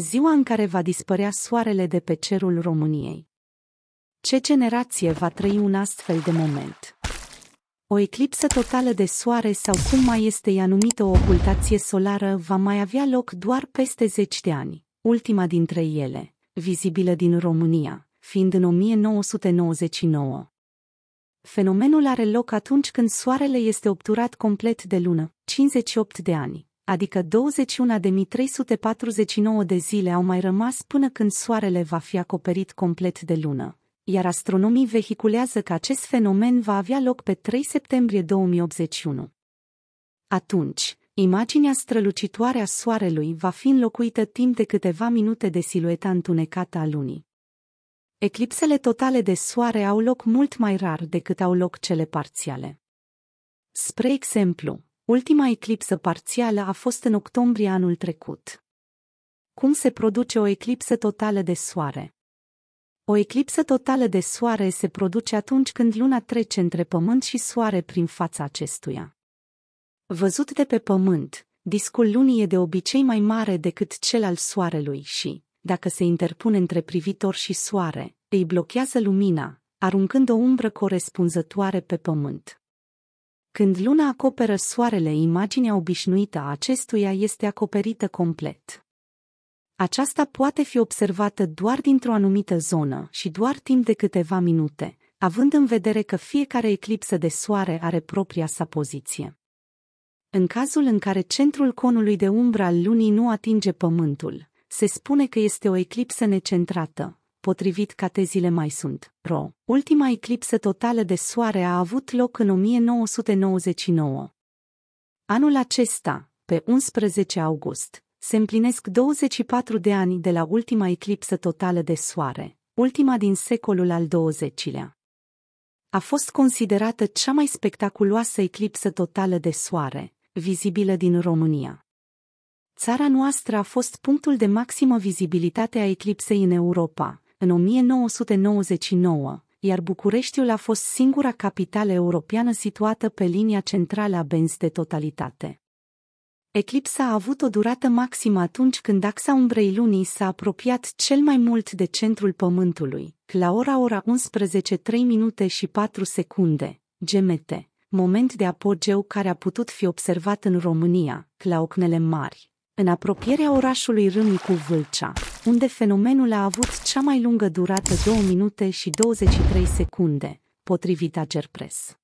ziua în care va dispărea soarele de pe cerul României. Ce generație va trăi un astfel de moment? O eclipsă totală de soare sau cum mai este ea numită o ocultație solară va mai avea loc doar peste 10 de ani, ultima dintre ele, vizibilă din România, fiind în 1999. Fenomenul are loc atunci când soarele este obturat complet de lună, 58 de ani adică 21.349 de zile au mai rămas până când soarele va fi acoperit complet de lună, iar astronomii vehiculează că acest fenomen va avea loc pe 3 septembrie 2081. Atunci, imaginea strălucitoare a soarelui va fi înlocuită timp de câteva minute de silueta întunecată a lunii. Eclipsele totale de soare au loc mult mai rar decât au loc cele parțiale. Spre exemplu, Ultima eclipsă parțială a fost în octombrie anul trecut. Cum se produce o eclipsă totală de soare? O eclipsă totală de soare se produce atunci când luna trece între pământ și soare prin fața acestuia. Văzut de pe pământ, discul lunii e de obicei mai mare decât cel al soarelui și, dacă se interpune între privitor și soare, îi blochează lumina, aruncând o umbră corespunzătoare pe pământ. Când luna acoperă soarele, imaginea obișnuită a acestuia este acoperită complet. Aceasta poate fi observată doar dintr-o anumită zonă și doar timp de câteva minute, având în vedere că fiecare eclipsă de soare are propria sa poziție. În cazul în care centrul conului de umbră al lunii nu atinge pământul, se spune că este o eclipsă necentrată, potrivit catezile mai sunt, ro. Ultima eclipsă totală de soare a avut loc în 1999. Anul acesta, pe 11 august, se împlinesc 24 de ani de la ultima eclipsă totală de soare, ultima din secolul al XX-lea. A fost considerată cea mai spectaculoasă eclipsă totală de soare, vizibilă din România. Țara noastră a fost punctul de maximă vizibilitate a eclipsei în Europa, în 1999, iar Bucureștiul a fost singura capitală europeană situată pe linia centrală a Benz de totalitate. Eclipsa a avut o durată maximă atunci când axa umbrei lunii s-a apropiat cel mai mult de centrul Pământului, la ora ora 11.3 minute și 4 secunde, GMT, moment de apogeu care a putut fi observat în România, la ocnele mari în apropierea orașului Râmnicu Vâlcea, unde fenomenul a avut cea mai lungă durată 2 minute și 23 secunde, potrivit Agerpres.